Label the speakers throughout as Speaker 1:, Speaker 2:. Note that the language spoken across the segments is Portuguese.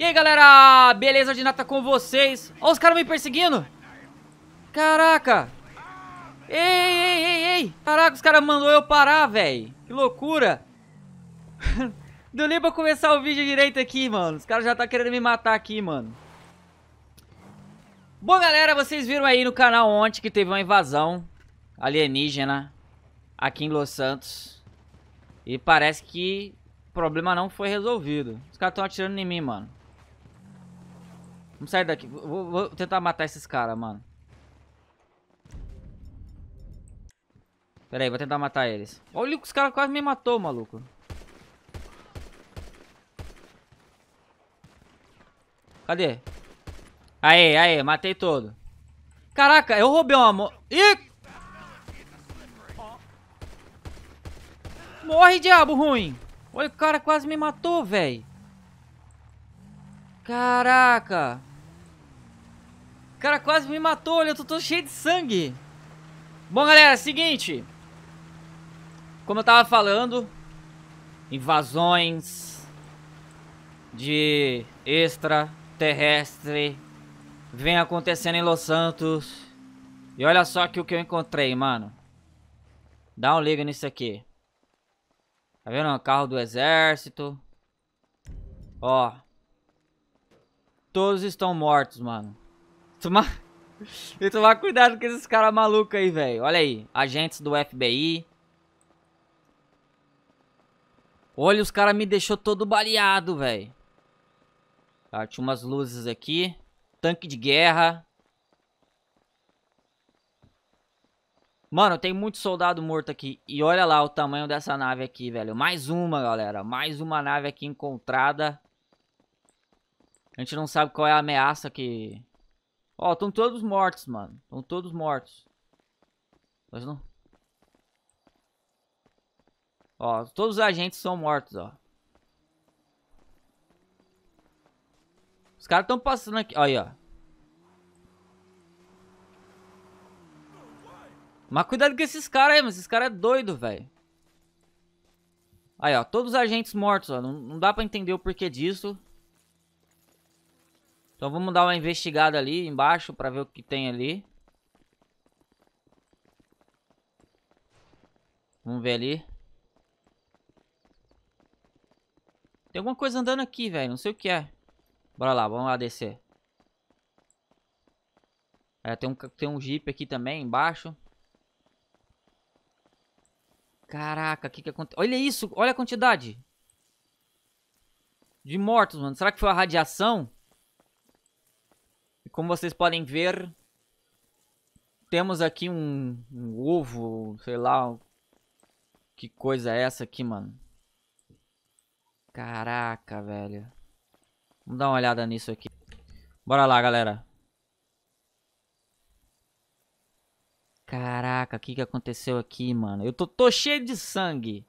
Speaker 1: E aí, galera? Beleza de nata com vocês? Olha os caras me perseguindo. Caraca. Ei, ei, ei, ei. Caraca, os caras mandou eu parar, velho. Que loucura. Deu nem pra começar o vídeo direito aqui, mano. Os caras já tá querendo me matar aqui, mano. Bom, galera, vocês viram aí no canal ontem que teve uma invasão alienígena aqui em Los Santos. E parece que o problema não foi resolvido. Os caras estão atirando em mim, mano. Vamos sair daqui. Vou, vou tentar matar esses caras, mano. Pera aí, vou tentar matar eles. Olha que os caras quase me matou, maluco. Cadê? Aê, aê, matei todo. Caraca, eu roubei uma... Mo Ih! Morre, diabo ruim! Olha, o cara quase me matou, velho. Caraca! O cara quase me matou, olha, eu tô todo cheio de sangue. Bom, galera, é seguinte. Como eu tava falando, invasões de extraterrestre vem acontecendo em Los Santos. E olha só aqui o que eu encontrei, mano. Dá um liga nisso aqui. Tá vendo? Um carro do exército. Ó. Todos estão mortos, mano. Tomar... E tomar cuidado com esses caras malucos aí, velho. Olha aí, agentes do FBI. Olha, os caras me deixou todo baleado, velho. Tá, tinha umas luzes aqui. Tanque de guerra. Mano, tem muito soldado morto aqui. E olha lá o tamanho dessa nave aqui, velho. Mais uma, galera. Mais uma nave aqui encontrada. A gente não sabe qual é a ameaça que Ó, estão todos mortos, mano. Estão todos mortos. Mas não... Ó, todos os agentes são mortos, ó. Os caras estão passando aqui. Olha aí, ó. Mas cuidado com esses caras aí, mano. esses caras é doido, velho. Aí, ó. Todos os agentes mortos, ó. Não, não dá pra entender o porquê disso. Então vamos dar uma investigada ali embaixo para ver o que tem ali. Vamos ver ali. Tem alguma coisa andando aqui, velho. Não sei o que é. Bora lá, vamos lá descer. É, tem um, tem um jeep aqui também embaixo. Caraca, o que que aconteceu? Olha isso, olha a quantidade. De mortos, mano. Será que foi a radiação? Como vocês podem ver, temos aqui um, um ovo, sei lá, que coisa é essa aqui, mano? Caraca, velho. Vamos dar uma olhada nisso aqui. Bora lá, galera. Caraca, o que, que aconteceu aqui, mano? Eu tô, tô cheio de sangue.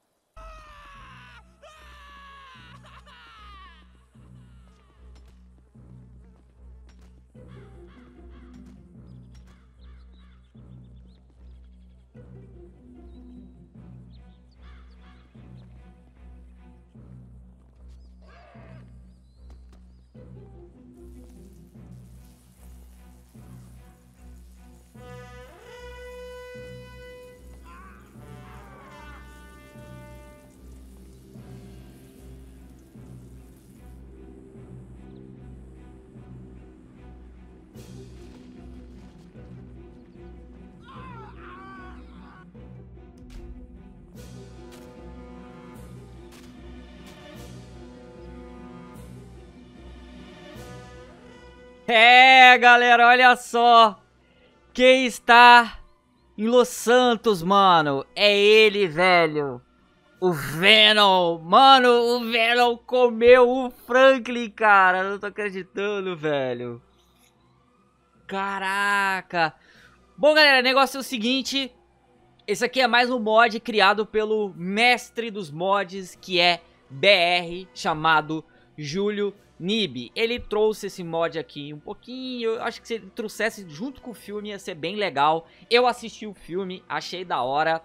Speaker 1: É, galera, olha só. Quem está em Los Santos, mano? É ele, velho. O Venom. Mano, o Venom comeu o Franklin, cara. Não tô acreditando, velho. Caraca. Bom, galera, o negócio é o seguinte. Esse aqui é mais um mod criado pelo mestre dos mods, que é BR, chamado Júlio Nib, ele trouxe esse mod aqui um pouquinho, eu acho que se ele trouxesse junto com o filme ia ser bem legal. Eu assisti o filme, achei da hora,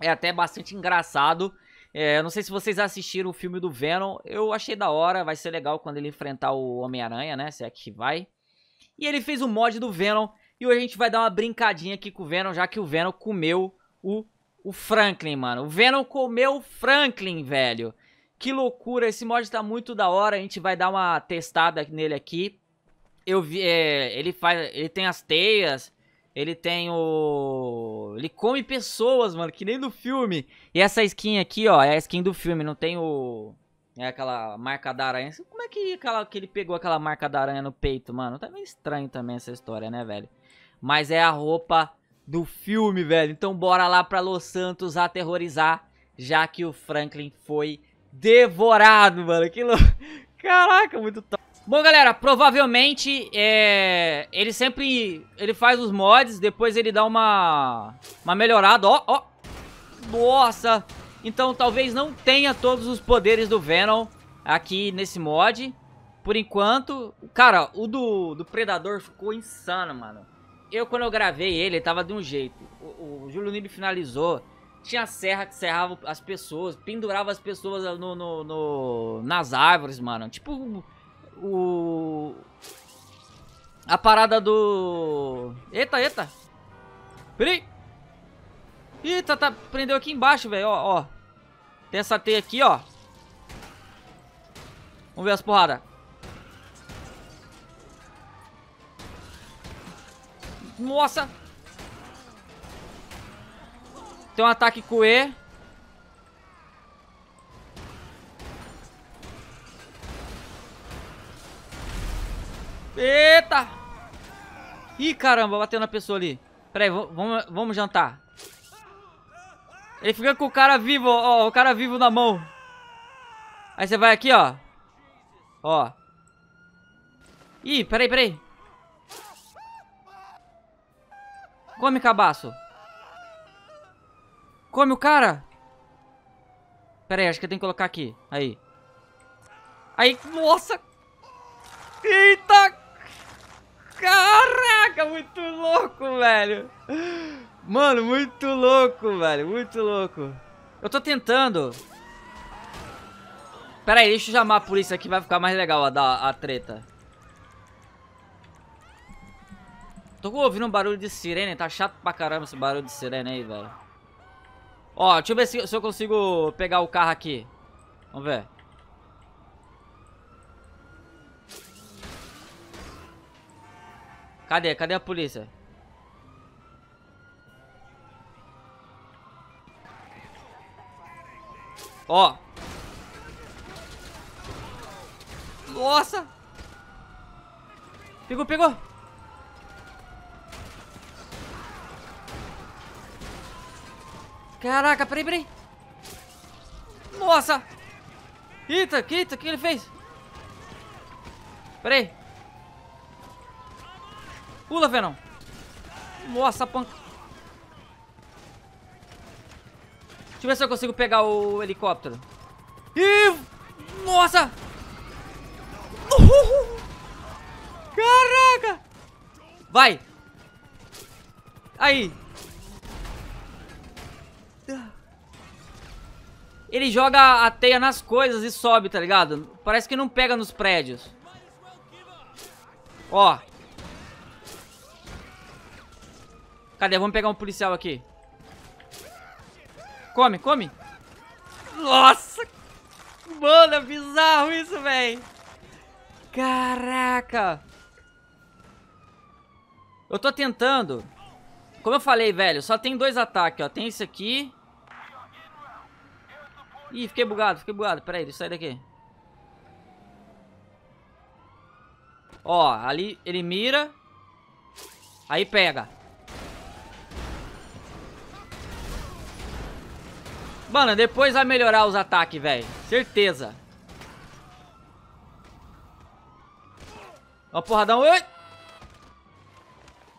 Speaker 1: é até bastante engraçado. É, não sei se vocês assistiram o filme do Venom, eu achei da hora, vai ser legal quando ele enfrentar o Homem-Aranha, né, se é que vai. E ele fez o mod do Venom, e hoje a gente vai dar uma brincadinha aqui com o Venom, já que o Venom comeu o, o Franklin, mano. O Venom comeu o Franklin, velho. Que loucura, esse mod tá muito da hora, a gente vai dar uma testada nele aqui. Eu vi, é, ele faz, ele tem as teias, ele tem o... Ele come pessoas, mano, que nem no filme. E essa skin aqui, ó, é a skin do filme, não tem o... É aquela marca da aranha. Como é que, aquela, que ele pegou aquela marca da aranha no peito, mano? Tá meio estranho também essa história, né, velho? Mas é a roupa do filme, velho. Então bora lá pra Los Santos aterrorizar, já que o Franklin foi devorado, mano. Que louco. Caraca, muito top. Bom, galera, provavelmente é... ele sempre ele faz os mods, depois ele dá uma, uma melhorada. Ó, ó. Nossa. Então talvez não tenha todos os poderes do Venom aqui nesse mod. Por enquanto, cara, o do, do Predador ficou insano, mano. Eu, quando eu gravei ele, ele tava de um jeito. O, o Júlio Nib finalizou tinha serra que serrava as pessoas, pendurava as pessoas no, no, no nas árvores, mano. Tipo o. A parada do. Eita, eita! Peraí! Eita, tá, prendeu aqui embaixo, velho, ó, ó. Tem essa teia aqui, ó. Vamos ver as porradas. Nossa! Tem um ataque com E. Eita! Ih, caramba, bateu na pessoa ali. Pera aí, vamos, vamos jantar. Ele fica com o cara vivo, ó, o cara vivo na mão. Aí você vai aqui, ó. Ó. Ih, peraí, peraí. Come, cabaço. Come o cara! Pera aí, acho que eu tenho que colocar aqui. Aí. Aí, nossa! Eita! Caraca, muito louco, velho! Mano, muito louco, velho. Muito louco. Eu tô tentando. Pera aí, deixa eu chamar a polícia aqui. Vai ficar mais legal a, da, a treta. Tô ouvindo um barulho de sirene. Tá chato pra caramba esse barulho de sirene aí, velho. Ó, deixa eu ver se, se eu consigo pegar o carro aqui. Vamos ver. Cadê? Cadê a polícia? Ó. Nossa. Pegou, pegou. Caraca, peraí, peraí. Nossa! Eita, eita, o que ele fez? Peraí. Pula, Venom. Nossa, panca. Deixa eu ver se eu consigo pegar o helicóptero. Ih! Nossa! Uhul. Caraca! Vai! Aí! ele joga a teia nas coisas e sobe, tá ligado? Parece que não pega nos prédios. Ó. Cadê? Vamos pegar um policial aqui. Come, come. Nossa! Mano, é bizarro isso, velho. Caraca. Eu tô tentando. Como eu falei, velho, só tem dois ataques, ó. Tem esse aqui Ih, fiquei bugado, fiquei bugado. Pera aí, deixa eu sair daqui. Ó, ali ele mira. Aí pega. Mano, depois vai melhorar os ataques, velho. Certeza. Ó, porradão. Oi!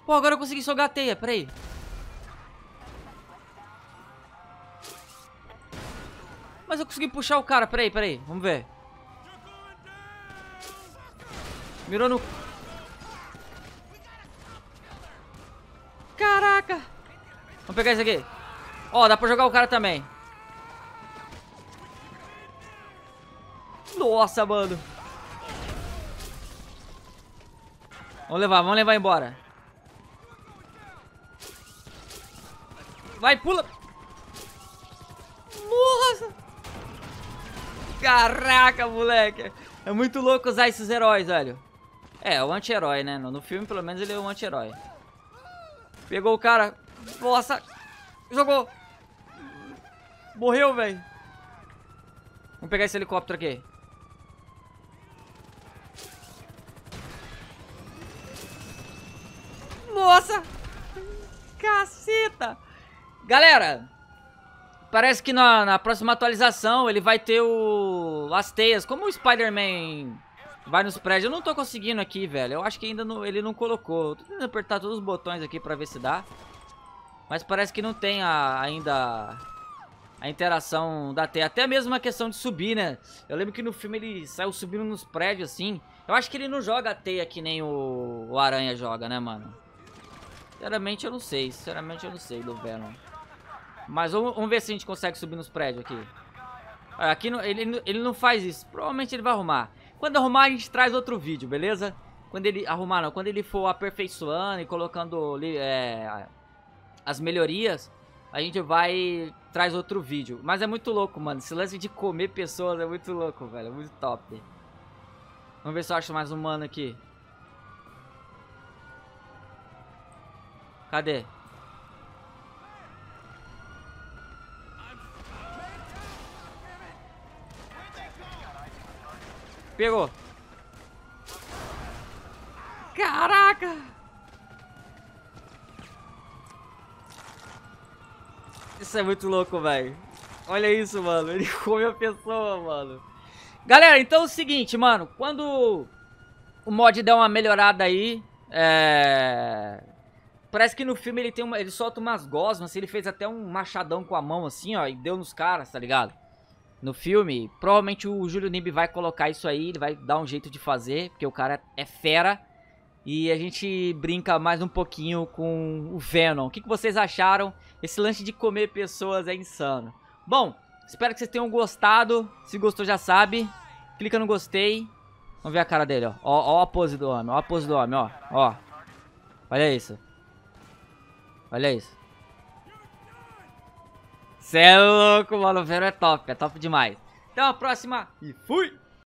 Speaker 1: Pô, agora eu consegui jogar a teia. Pera aí. Mas eu consegui puxar o cara. Peraí, peraí. Vamos ver. Mirou no... Caraca. Vamos pegar esse aqui. Ó, oh, dá pra jogar o cara também. Nossa, mano. Vamos levar, vamos levar embora. Vai, pula. Nossa. Caraca, moleque. É muito louco usar esses heróis, velho. É, é anti-herói, né? No filme, pelo menos, ele é um anti-herói. Pegou o cara. Nossa. Jogou. Morreu, velho. Vamos pegar esse helicóptero aqui. Nossa. Caceta. Galera, Parece que na, na próxima atualização ele vai ter o as teias, como o Spider-Man vai nos prédios. Eu não tô conseguindo aqui, velho. Eu acho que ainda não, ele não colocou. Tô tentando apertar todos os botões aqui pra ver se dá. Mas parece que não tem a, ainda a interação da teia. Até mesmo a questão de subir, né? Eu lembro que no filme ele saiu subindo nos prédios, assim. Eu acho que ele não joga a teia que nem o, o Aranha joga, né, mano? Sinceramente, eu não sei. Sinceramente, eu não sei do Venom. Mas vamos, vamos, ver se a gente consegue subir nos prédios aqui. Aqui ele, ele não faz isso. Provavelmente ele vai arrumar. Quando arrumar, a gente traz outro vídeo, beleza? Quando ele arrumar, não. Quando ele for aperfeiçoando e colocando é, as melhorias, a gente vai traz outro vídeo. Mas é muito louco, mano. Esse lance de comer pessoas é muito louco, velho. É muito top. Vamos ver se eu acho mais um mano aqui. Cadê? Pegou. Caraca! Isso é muito louco, velho. Olha isso, mano. Ele come a pessoa, mano. Galera, então é o seguinte, mano. Quando o mod der uma melhorada aí, é... Parece que no filme ele, tem uma... ele solta umas gosmas, ele fez até um machadão com a mão, assim, ó, e deu nos caras, tá ligado? no filme, provavelmente o Júlio Nimbi vai colocar isso aí, ele vai dar um jeito de fazer, porque o cara é fera. E a gente brinca mais um pouquinho com o Venom. O que, que vocês acharam? Esse lance de comer pessoas é insano. Bom, espero que vocês tenham gostado. Se gostou, já sabe. Clica no gostei. Vamos ver a cara dele, ó. Ó, ó a pose do homem, ó a pose do homem, ó. Ó. Olha isso. Olha isso. Cê é louco, mano. O Vero é top. É top demais. Até a próxima e fui!